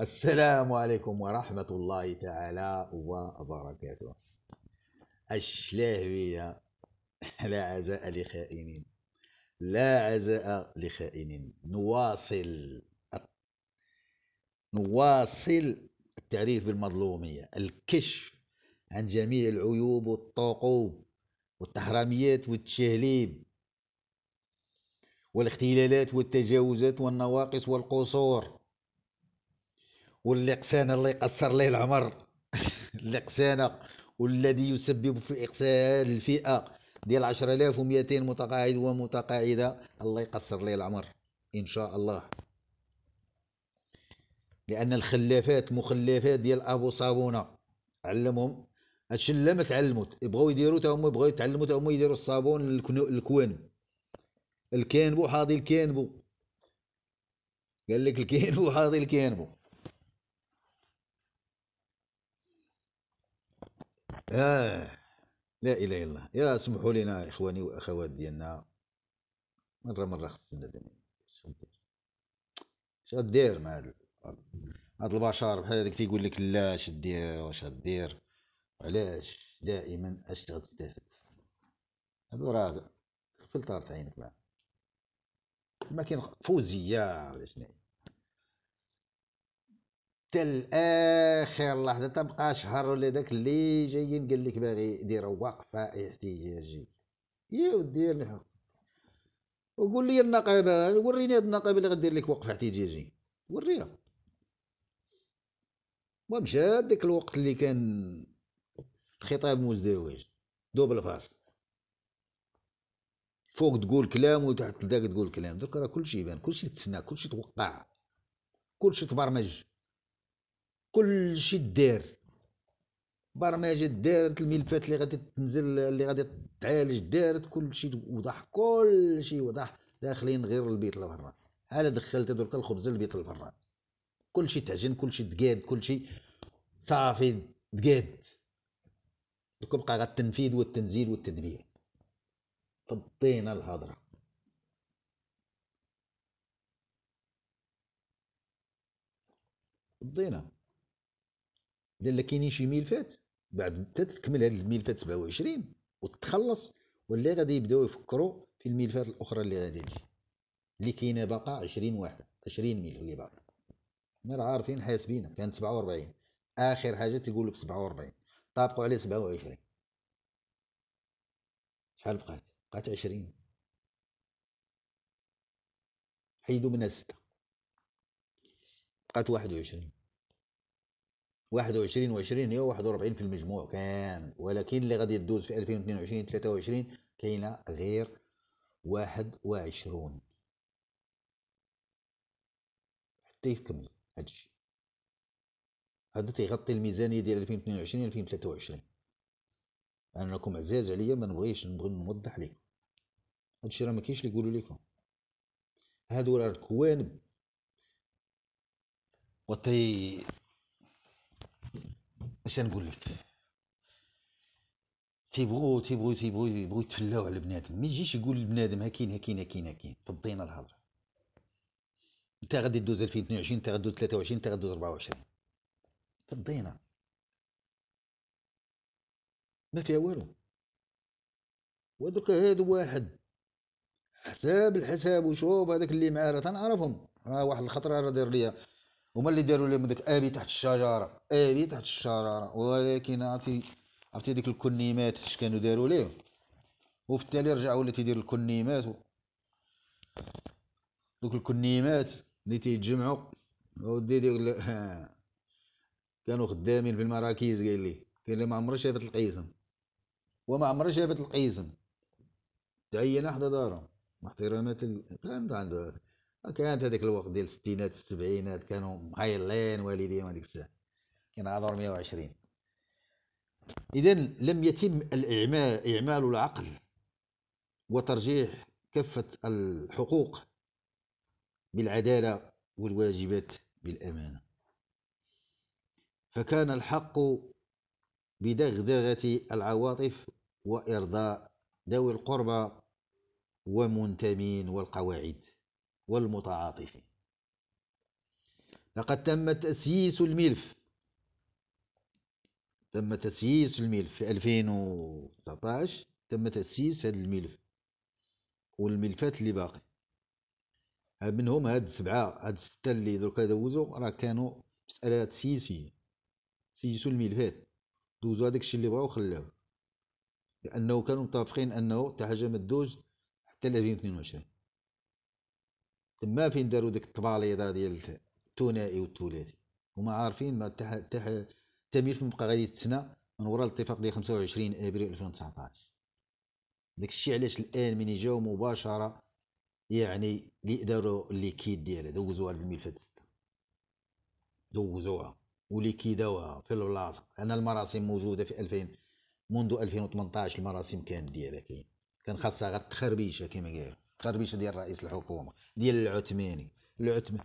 السلام عليكم ورحمة الله تعالى وبركاته الشلاهوية لا عزاء لخائنين لا عزاء لخائنين نواصل نواصل التعريف بالمظلومية الكشف عن جميع العيوب والطقوب والتحرميات والتشهليب والاختلالات والتجاوزات والنواقص والقصور واللي قسانا الله يقصر ليه العمر اللي قسانا والذي يسبب في إقسال الفئة ديال 10200 متقاعد ومتقاعدة الله يقصر ليه العمر إن شاء الله لأن الخلافات مخلفات ديال أبو صابونة علمهم هادشي لا ما تعلموت بغاو يديروا تا هما يبغاو يتعلموا تا هما يديروا الصابون الكوان الكانبو حاضي الكانبو قال لك الكانبو حاضي الكانبو آه لا إله إلا الله يا سمحوا لنا إخواني وأخوات ديالنا مرة مرة خصنا دابا اش غدير مع هاد هاد البشر بحال هذاك تيقول لك لا اش دير واش غدير علاش دائما اش غتستافد هادو راه فلترت عينك معاه ما كاين فوزيه ولا شنو حتى الاخر لحظه تبقى شهر ولا داك اللي جايين قال لك باغي يدير وقفه احتجاجيه يا ودي الحق وقول لي النقابه وريني هاد النقابه اللي غدير لك وقفه احتجاجي وريها ومشى ديك الوقت اللي كان خطاب مزدوج دوبل فاصل فوق تقول كلام وتحت داك تقول كلام درك راه كلشي يبان كلشي تسنى كلشي توقع كلشي تبرمج كلشي دار برمجه دارت الملفات اللي غادي تنزل اللي غادي تعالج دارت كلشي وضح كلشي وضح داخلين غير البيت لبرا انا دخلت درك الخبز للبيت كل كلشي تعجن كلشي دقاد كلشي صافي دقاد دوك بقى غا التنفيذ والتنزيل والتدبير فضينا الهضره فضينا لا كاينين شي ملفات بعد تكمل هاد الملفات 27 وتخلص ولا غادي يبداو يفكروا في الملفات الاخرى اللي غادي تجي اللي كاينه باقا 20 واحد 20 ملف اللي باقا حنا عارفين حاسبين كانت 47 اخر حاجه تيقول لك 47 طابقوا عليه 27 شحال بقات بقات 20 حيدوا منها 6 بقات 21 21 و20 هي 41 في المجموع كامل ولكن اللي غادي يدوز في 2022 23 كاينه غير 21 حتى يكمل هذا الشيء هذا تيغطي الميزانيه ديال 2022 2023 انكم عزاز عليا ما نبغيش نبغي نوضح لكم الشيء راه ما كاينش اللي يقولوا لكم هادو راه الكوانب وتي اش نقول لك تيبغو تيبغو تيبغوا يبغوا يتفلاو على بنادم ما يجيش يقول لبنادم هاكين هاكين هاكين هاكين فضينا الهضره انت غادي دوز 2022 انت دوز 23 انت دوز 24 فضينا ما فيها والو ودرك هادو واحد حساب الحساب وشوف هذاك اللي معاه راه تنعرفهم راه واحد الخطره راه داير ليا هما اللي داروا لهم داك ابي تحت الشجره ابي تحت الشجره ولكن عرفتي عرفتي ديك الكنيمات فاش كانوا داروا ليه وفي التالي رجع ولا تيدير الكنيمات و... دوك الكنيمات اللي تيتجمعوا ودي ديك ل... كانوا خدامين في المراكز قال لي قال لي ما عمرها شافت القيزم وما عمرها شافت القيزم تعين حدا دارهم محترمات ال... كان عندها كانت هذاك الوقت ديال الستينات السبعينات كانوا مهايلين والديهم هذيك الساعه كان عذر 120 اذا لم يتم الاعمال اعمال العقل وترجيح كافه الحقوق بالعداله والواجبات بالامانه فكان الحق بدغدغه العواطف وارضاء ذوي القربى ومنتمين والقواعد والمتعاطفين لقد تم تأسيس الملف تم تأسيس الملف في 2019 تم تأسيس هذا الملف والملفات اللي باقي منهم هاد السبعة هاد الستة اللي دروك دوزو راه كانوا مسألة تسييسية سيسوا الملفات دوزو هذاك الشيء اللي بغاو وخلاو لأنه كانوا متفقين أنه حتى حاجة ما حتى 2022 تما فين داروا ديك التباليضه ديال الثنائي والثلاثي هما عارفين ما تح تح التمييز بقى غادي يتسنى من وراء الاتفاق ديال 25 ابريل 2019 داكشي علاش الان من جاو مباشره يعني اللي داروا الليكيد ديالها دوزوها الملفات ستة دوزوها وليكيدوها في البلاصه انا المراسم موجوده في 2000 منذ 2018 المراسم كانت ديالها كاين كان خاصها غير تخربيشه كما قالوا قربيشه ديال رئيس الحكومه ديال العثماني العثم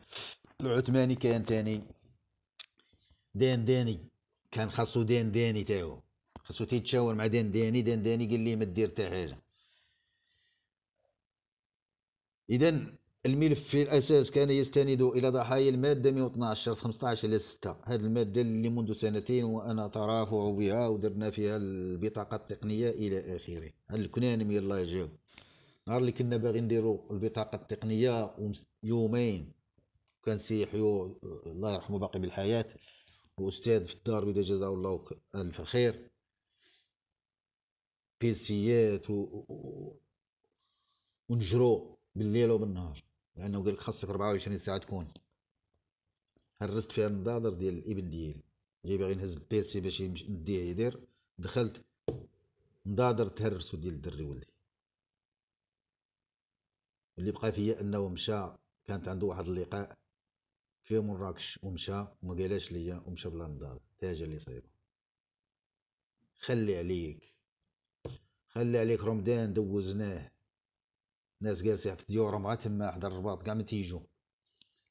العثماني كان تاني دين ديني كان خاصو دين ديني تاعو خاصو تيتشاور مع دين ديني دين ديني قال ليه ما دير حتى حاجه اذا الملف في الاساس كان يستند الى ضحايا الماده 112 15 الى 6 هذه الماده اللي منذ سنتين وانا ترافع بها ودرنا فيها البطاقه التقنيه الى اخره من يلاه يجاوب نهار اللي كنا باغي نديرو البطاقه التقنيه يومين كان سي حيو الله يرحمه باقي بالحياه واستاذ في الدار بدا جزاه الله الف خير بيسيات و... ونجرو بالليل وبالنهار لانه يعني قال لك خاصك 24 ساعه تكون هرست فيها النظاظر ديال الابن ديالي جاي باغي نهز البيسي باش نديه يدير دخلت نظاظر تهرسو ديال الدري ولدي اللي بقى فيا انه مشى كانت عنده واحد اللقاء في مراكش ومشى وما قالاش ليا ومشى بلا نضال تاجا اللي صايبه خلي عليك خلي عليك رمضان دوزناه ناس جالسة في ديورهم غا تما حدا الرباط كاع ما تيجو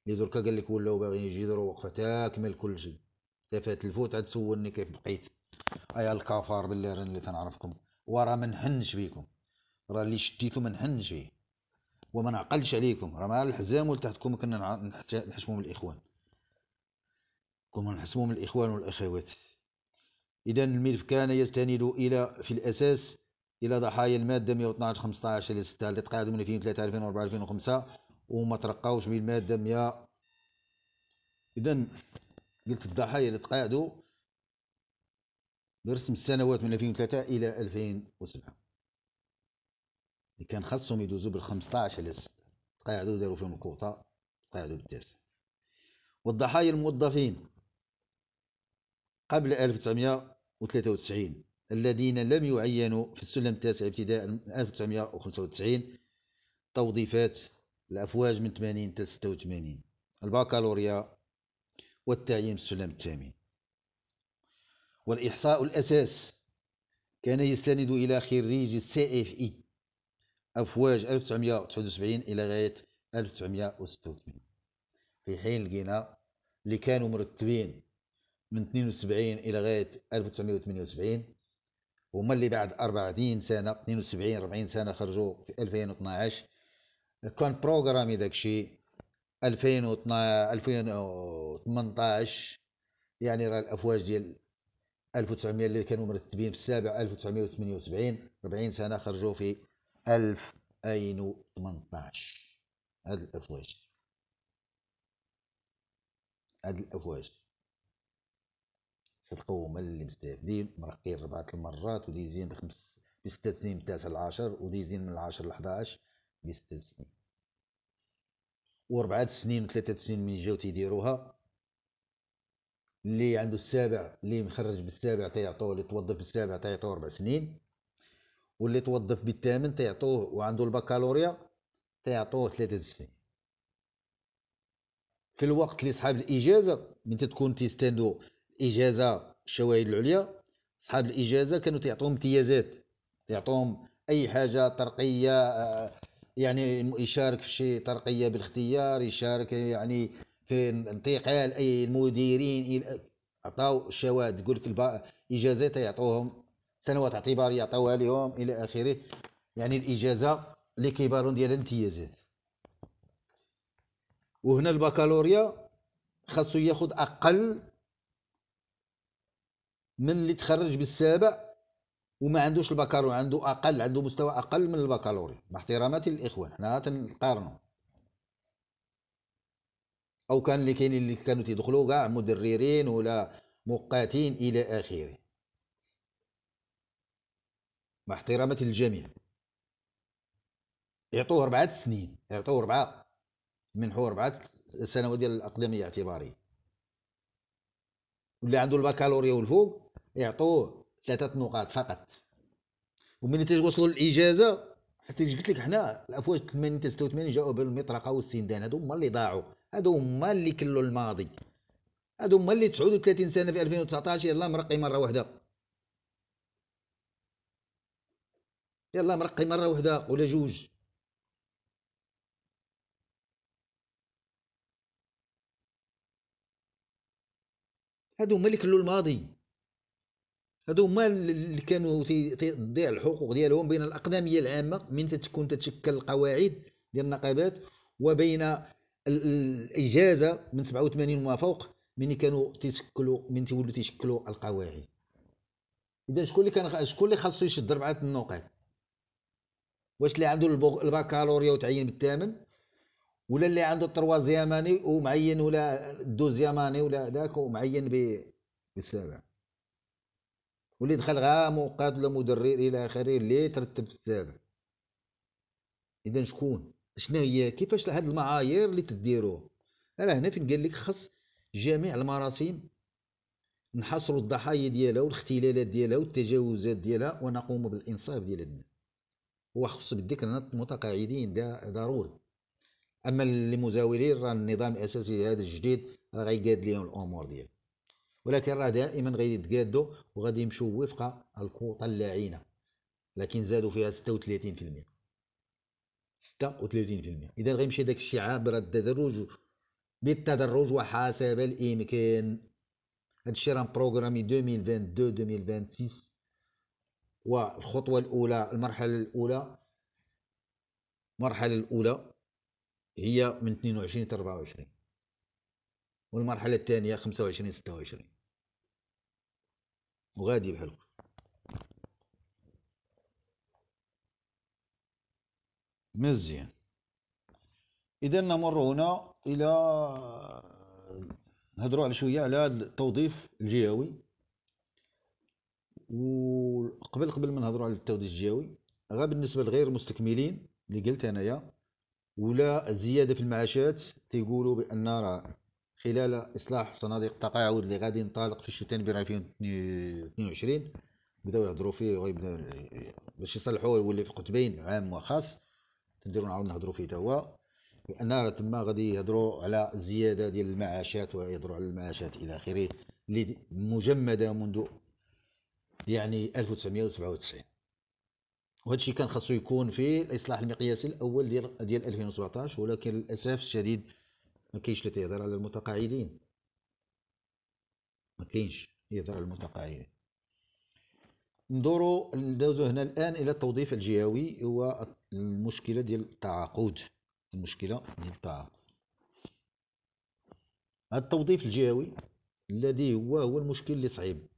لي دركا قال لك ولاو باغيين يجيو وقفه تاكمل كلشي تفات الفوت عاد سولني كيف بقيت ايا الكفار بالله راني تنعرفكم ورا ما نحنش بيكم راه اللي شديتو ما نحنش بيه وما نعقلش عليكم راه مع الحزام ولتحتكم كنا نحشموا من الاخوان كنا نحشموا من الاخوان والاخوات اذا الملف كان يستند الى في الاساس الى ضحايا الماده 112 15 6 اللي تقاعدوا من 2003 2004 2005 وما ترقاوش من الماده 100 اذا قلت الضحايا اللي تقاعدوا برسم السنوات من 2003 الى 2007 كان خاصهم يدوزوا بال 15 لست قاعدوا داروا فيهم الكوطه قاعدوا بالتاسع والضحايا الموظفين قبل 1993 الذين لم يعينوا في السلم التاسع ابتداء من 1995 توظيفات الافواج من 80 حتى 86 الباكالوريا والتعيين في السلم الثامن والاحصاء الاساس كان يستند الى خريج السي اف اي أفواج 1979 إلى غاية 1986 في حين لقينا اللي كانوا مرتبين من 72 إلى غاية 1978 هما اللي بعد 40 سنة 72 40 سنة خرجوا في 2012 كان بروغرامي داك الشيء 2018 يعني راه الافواج ديال 1900 اللي كانوا مرتبين في السابع 1978 40 سنه خرجوا في ألف أين ثمنتاعش هاد الأفواج هاد الأفواج صدقوا هما اللي مستافدين مرقين ربعة المرات وديزين بخمس بستة سنين من تاسع ودي وديزين من العاشر لحداعش بستة سنين وربعة سنين وثلاثة سنين من جاو تيديروها اللي عنده السابع اللي مخرج بالسابع تيعطوه اللي توظف بالسابع تيعطوه ربع سنين واللي توظف بالثامن تيعطوه وعنده البكالوريا تيعطوه ثلاثة سنين في الوقت اللي صحاب الإجازة من تكون تيستاندو إجازة الشواهد العليا صحاب الإجازة كانوا تيعطوهم امتيازات تيعطوهم أي حاجة ترقية آه، يعني يشارك في شي ترقية بالاختيار يشارك يعني في انتقال أي المديرين عطاو الشواهد يقول لك تيعطوهم يعطوهم سنوات اعتباريه يعطوها لهم الى اخره يعني الاجازه لكبار ديال الامتيازات وهنا البكالوريا خاصو ياخذ اقل من اللي تخرج بالسابع وما عندوش البكالوريا عنده اقل عنده مستوى اقل من البكالوريا مع احتراماتي للاخوان حنا تنقارنوا او كان اللي كاين اللي كانوا تيدخلوا كاع مدررين ولا مقاتين الى اخره مع احترامات للجميع يعطوه أربعة سنين يعطوه أربعة منحوه أربعة سنوات ديال الاقدمية اعتبارية واللي عنده البكالوريا والفوق يعطوه ثلاثة نقاط فقط وملي تيوصلوا للإجازة حتى قلت لك حنا الافواج 80 86 جاوا بالمطرقه والسندان هادو هما اللي ضاعوا هادو هما اللي كلوا الماضي هادو هما اللي 39 سنه في 2019 يلاه مرقي مره واحده يلا مرقي مره وحده ولا جوج هادو هما اللي كلوا الماضي هادو هما اللي كانوا تضيع الحقوق ديالهم بين الاقدميه العامه من تكون تتشكل القواعد ديال النقابات وبين الاجازه من 87 وما فوق من كانوا تيشكلوا من تيولوا تيشكلوا القواعد اذا شكون اللي كان شكون اللي خاصو يشد ربعه النقاط واش اللي عنده الباكالوريا وتعين بالثامن ولا اللي عنده التروازياماني ومعين ولا الدوزياماني ولا ذاك ومعين بالسابع واللي دخل غا مقاد ولا مدرر الى اخره اللي ترتب السابع اذا شكون شنو هي كيفاش هاد المعايير اللي تديروه انا هنا فين قال لك خص جميع المراسيم نحصروا الضحايا ديالها والاختلالات ديالها والتجاوزات ديالها ونقوم بالانصاف ديال الناس هو خص بالذكر نط متقاعدين ده ضروري اما اللي مزاولين راه النظام الاساسي هذا الجديد راه غيقاد ليهم الامور ديالو ولكن راه دائما غادي يتقادو وغادي يمشوا وفق الكوطه اللعينه لكن زادوا فيها 36% 36% اذا غيمشي داك الشيء عبر التدرج بالتدرج وحسب الامكان هادشي راه بروغرامي 2022 2026 والخطوة الأولى المرحلة الأولى المرحلة الأولى هي من 22 إلى 24 والمرحلة الثانية 25 إلى 26 وغادي بحالكم مزيان إذا نمر هنا إلى نهضروا على شوية على التوظيف الجهوي وقبل قبل ما نهضروا على التوريد الجوي غا بالنسبه لغير المستكملين اللي قلت انايا ولا الزياده في المعاشات تيقولوا بان راه خلال اصلاح صناديق التقاعد اللي غادي ينطلق في الشتاء بين 2022 بداو يهضروا فيه باش يصلحوه يولي في قطبين عام وخاص نديرو نعاود نهضروا فيه توا لان راه تما غادي يهضروا على زياده ديال المعاشات ويهضروا على المعاشات الى اخره اللي مجمده منذ يعني 1997 وهذا الشيء كان خاصو يكون في الاصلاح المقياسي الاول ديال ديال 2017 ولكن للاسف الشديد ما كاينش اللي تيهضر على المتقاعدين ما كاينش يهضر على المتقاعدين ندورو ندوزو هنا الان الى التوظيف الجهوي هو المشكله ديال التعاقد المشكله ديال التعاقد التوظيف الجهوي الذي هو هو المشكل اللي صعيب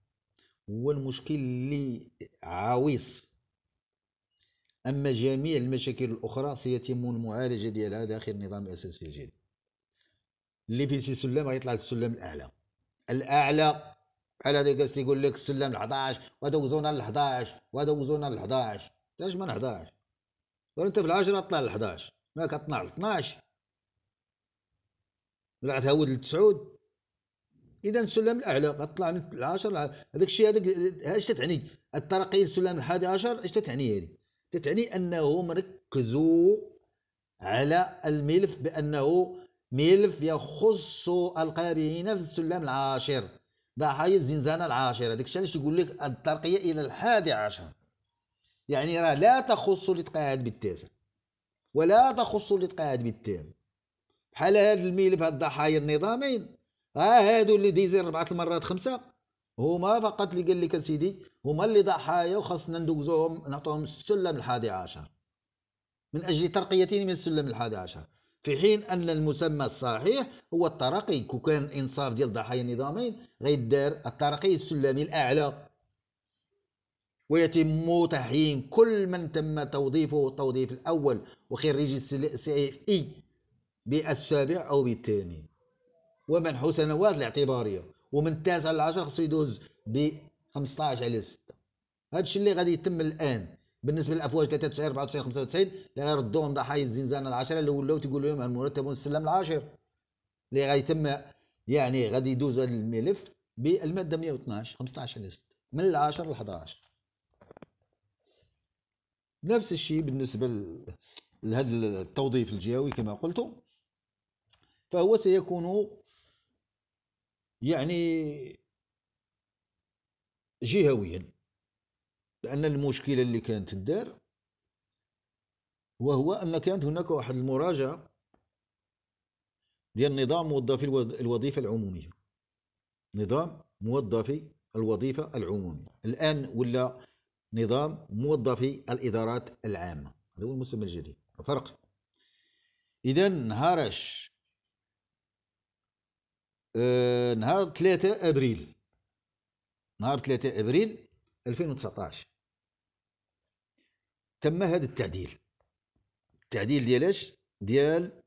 هو المشكل اللي عويص أما جميع المشاكل الأخرى سيتم المعالجة ديالها داخل النظام الاساسي الجديد اللي في شي سلم غيطلع السلم الأعلى الأعلى بحال هذاك السي يقول لك السلم ال 11 وهذا وزونا ل 11 وهذا وزونا ل 11 علاش من 11 وانت في العشرة طلع ل 11 ما كطلع ل 12 طلعت هاود لتسعود اذا السلم الاعلى غتطلع من العاشر هذاك الشيء هذاك اش تتعني الترقي للسلم الحادي عشر اش تتعني هذه تتعني انهم ركزوا على الملف بانه ملف يخص القى في السلم العاشر ضحايا الزنزانه العاشره هذاك الشيء علاش يقول لك الترقيه الى الحادي عشر يعني راه لا تخص الاتقاد بالتاسع ولا تخص الاتقاد بالتام بحال هذا الملف هاد الضحايا النظامين ها آه، هادو اللي ديزير ربعه المرات خمسه هما فقط اللي قال لك سيدي هما اللي ضحايا وخاصنا ندوزوهم نعطوهم السلم الحادي عشر من اجل ترقيتين من السلم الحادي عشر في حين ان المسمى الصحيح هو الترقي كو كان انصاف ديال ضحايا النظامين غيدار الترقي السلمي الاعلى ويتم تحيين كل من تم توظيفه التوظيف الاول وخريج السي اف اي بالسابع او بالثامن ومنحوس سنوات الاعتباريه ومن التاسع على العشر خصو يدوز ب 15 على 6 هذا الشيء اللي غادي يتم الان بالنسبه للافواج 93 94 95 اللي غيردوهم ضحايا الزنزانه العشره اللي ولاو تيقولوا لهم المرتب والسلم العاشر اللي غيتم يعني غادي يدوز هذا الملف بالماده 112 15 على 6 من العاشر ل 11 نفس الشيء بالنسبه لهذا التوظيف الجهوي كما قلت فهو سيكون يعني جهويا لأن المشكلة اللي كانت الدار وهو أن كانت هناك واحد المراجعة ديال نظام موظفي الوظيفة العمومية نظام موظفي الوظيفة العمومية الآن ولا نظام موظفي الإدارات العامة هذا هو المسمى الجديد فرق إذا هرش آه، نهار 3 ابريل نهار 3 ابريل 2019 تم هذا التعديل التعديل ديالاش ديال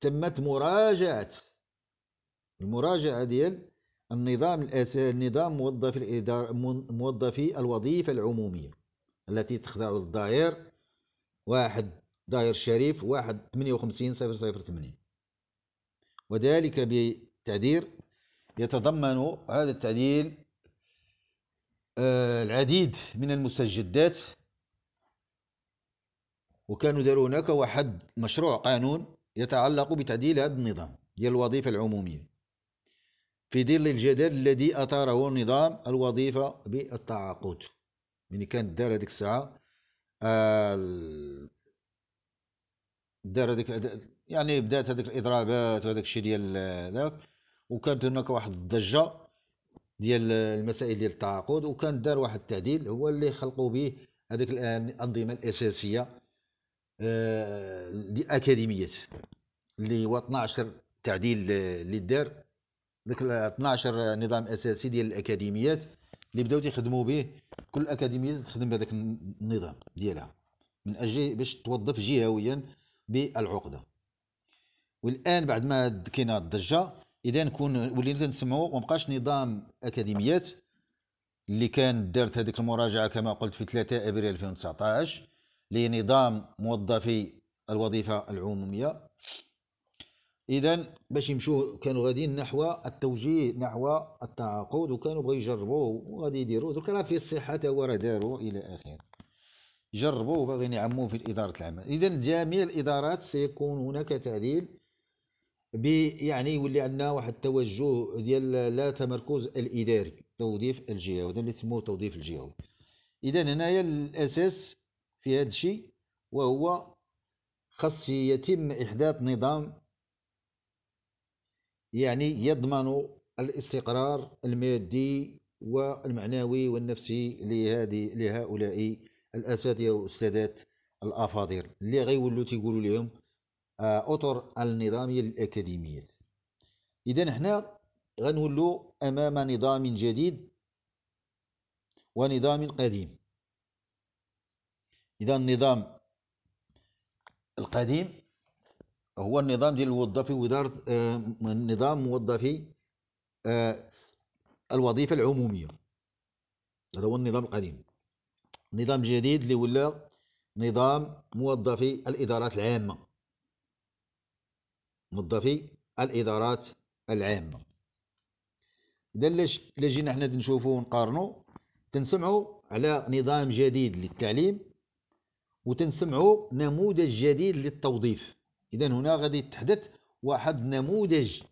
تمت مراجعه المراجعه ديال النظام الأس... نظام موظف الإدارة موظفي الوظيفة العمومية التي تخضع للدائر واحد دائر شريف واحد 58 صفر صفر وذلك التعديل يتضمن هذا التعديل آه، العديد من المستجدات وكانوا داروا هناك واحد مشروع قانون يتعلق بتعديل هذا النظام ديال الوظيفة العمومية في ظل الجدل الذي أثاره نظام الوظيفة بالتعاقد من يعني كانت دار هذيك الساعة آه، دار هذيك يعني بدات هذيك الإضرابات وهذاك الشيء ديال آه، ذاك وكانت هناك واحد الضجه ديال المسائل ديال التعاقد وكان دار واحد التعديل هو اللي خلقوا به هذيك آه، الانظمه الاساسيه آه، لاكاديميات اللي هو 12 تعديل اللي دار ذاك 12 نظام اساسي ديال الاكاديميات اللي بداو تيخدموا به كل الاكاديميات تخدم بهذاك النظام ديالها من اجل باش توظف جهويا بالعقده والان بعد ما كاينه الضجه اذا نكون ولينا نسمعوا وما بقاش نظام اكاديميات اللي كان دارت هذيك المراجعه كما قلت في 3 ابريل 2019 لنظام موظفي الوظيفه العموميه اذا باش يمشوا كانوا غاديين نحو التوجيه نحو التعاقد وكانوا بغاو يجربوه وغادي يديروه درك راه في الصحه تا هو راه داروا الى اخره جربوه باغيين يعموه في الاداره العامه اذا جميع الادارات سيكون هناك تعديل يعني يولي عندنا واحد التوجه ديال لا تمركز الاداري توظيف الجهوي هذا اللي سموه توظيف الجهوي اذا هنايا الاساس في هذا الشيء وهو خاص يتم احداث نظام يعني يضمن الاستقرار المادي والمعنوي والنفسي لهذه لهؤلاء الاساتذه والاستاذات الافاضل اللي غيولوا تيقولوا لهم آه، أطر النظامية للأكاديميات إذا هنا غنولو أمام نظام جديد ونظام قديم إذا النظام القديم هو النظام ديال الموظفي وزارة آه، نظام موظفي آه، الوظيفة العمومية هذا هو النظام القديم النظام الجديد اللي ولا نظام موظفي الإدارات العامة موظفي الادارات العامه اذا اللي جينا حنا نشوفوه ونقارنو تنسمعوا على نظام جديد للتعليم وتنسمعوا نموذج جديد للتوظيف اذا هنا غادي تحدث واحد نموذج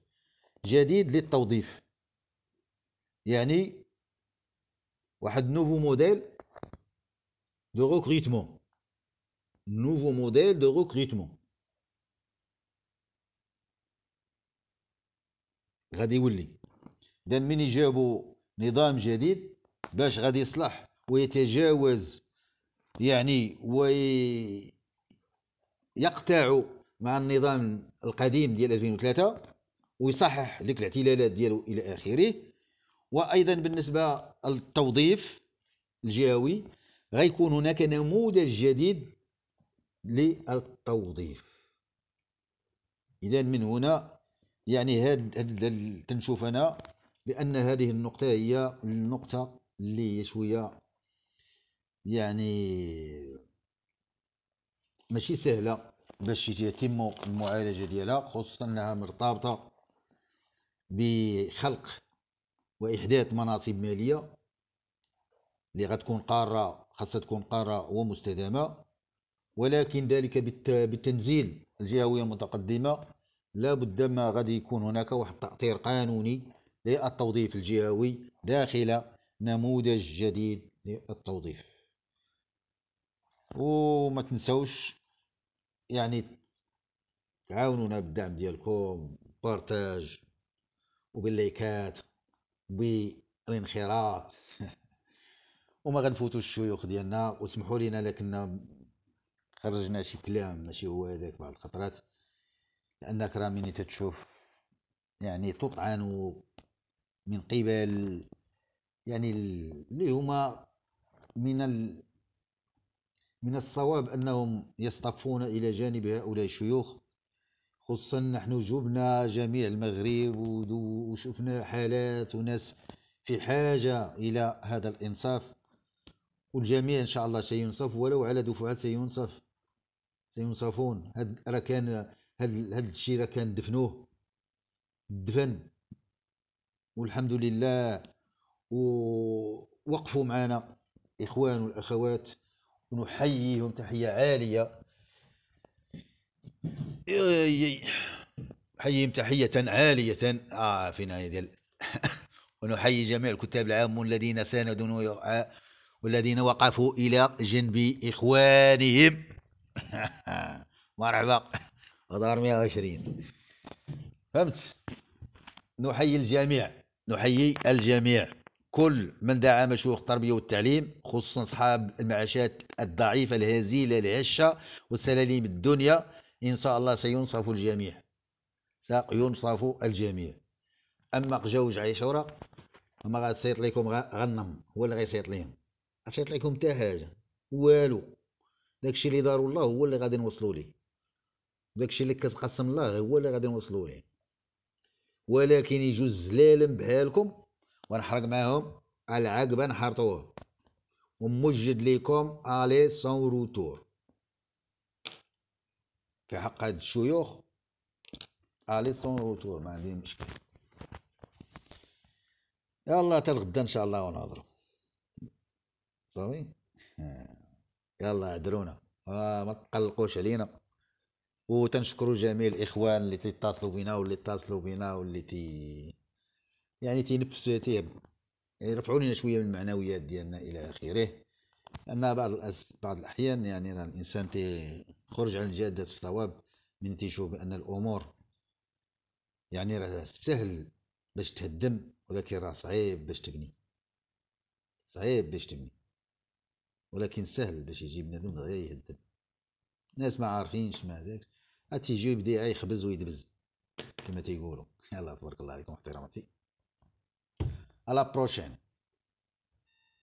جديد للتوظيف يعني واحد نوفو موديل دو ريكروتمون نوفو موديل دو ريكروتمون غادي يولي اذا من يجابوا نظام جديد باش غادي يصلح ويتجاوز يعني ويقطع مع النظام القديم ديال 2003 ويصحح ديك الاعتلالات ديالو الى اخره وايضا بالنسبه للتوظيف الجهوي غيكون هناك نموذج جديد للتوظيف اذا من هنا يعني هاد, تنشوف انا بان هذه النقطه هي النقطه اللي شويه يعني ماشي سهله باش يتم المعالجه ديالها خصوصا انها مرتبطه بخلق واحداث مناصب ماليه اللي غتكون قاره خاصها تكون قاره ومستدامه ولكن ذلك بالتنزيل الجهويه المتقدمه لا بد ما غادي يكون هناك واحد التأطير قانوني للتوظيف الجهوي داخل نموذج جديد للتوظيف وما تنسوش يعني تعاونونا بالدعم ديالكم بارتاج وباللايكات بالانخراط وما غنفوتوش الشيوخ ديالنا واسمحوا لينا لكن خرجنا شي كلام ماشي هو هذاك بعض الخطرات لأنك راه ملي تتشوف يعني تطعن من قبل يعني اللي هما من ال من الصواب أنهم يصطفون إلى جانب هؤلاء الشيوخ خصوصا نحن جبنا جميع المغرب وشفنا حالات وناس في حاجة إلى هذا الإنصاف والجميع إن شاء الله سينصف ولو على دفعات سينصف سينصفون هذا كان هاد هاد الشيء راه كان دفنوه دفن والحمد لله ووقفوا معنا الاخوان والاخوات ونحييهم تحيه عاليه نحييهم تحيه عاليه اه فينا ديال ونحيي جميع الكتاب العام الذين ساندوا والذين وقفوا الى جنب اخوانهم مرحبا غدار 120 فهمت نحيي الجميع نحيي الجميع كل من دعا مشروع التربية والتعليم خصوصا أصحاب المعاشات الضعيفة الهزيلة العشة والسلاليم الدنيا إن شاء الله سينصف الجميع سينصف الجميع أما جوج عيشورة ما غتصيط لكم غنم هو اللي غيصيط لهم غتصيط لكم حتى حاجة والو داكشي اللي دار الله هو اللي غادي نوصلوا ليه داكشي اللي كتقسم الله غير هو اللي غادي نوصلوا ليه ولكن يجوز زلالم بهالكم ونحرق معاهم العقبة نحرطوه ومجد ليكم الي سون روتور في حق هاد الشيوخ الي سون روتور ما عندي مشكل يلا حتى الغدا ان شاء الله ونهضروا صافي آه. يلا عذرونا آه ما تقلقوش علينا وتنشكروا جميع الاخوان اللي تيتصلوا بنا واللي اتصلوا بنا واللي تي يعني تينفسوا تيب يرفعوا لنا شويه من المعنويات ديالنا الى اخره ان بعض الأس... بعض الاحيان يعني راه الانسان تيخرج عن الجاده الصواب من تيشوف بان الامور يعني راه سهل باش تهدم ولكن راه صعيب باش تبني صعيب باش تبني ولكن سهل باش يجي بنادم غير يهدم الناس ما عارفينش ما ذاك تيجي يبدا يخبز ويدبز كما تيقولوا يلاه تبارك الله عليكم احتراماتي على بروشين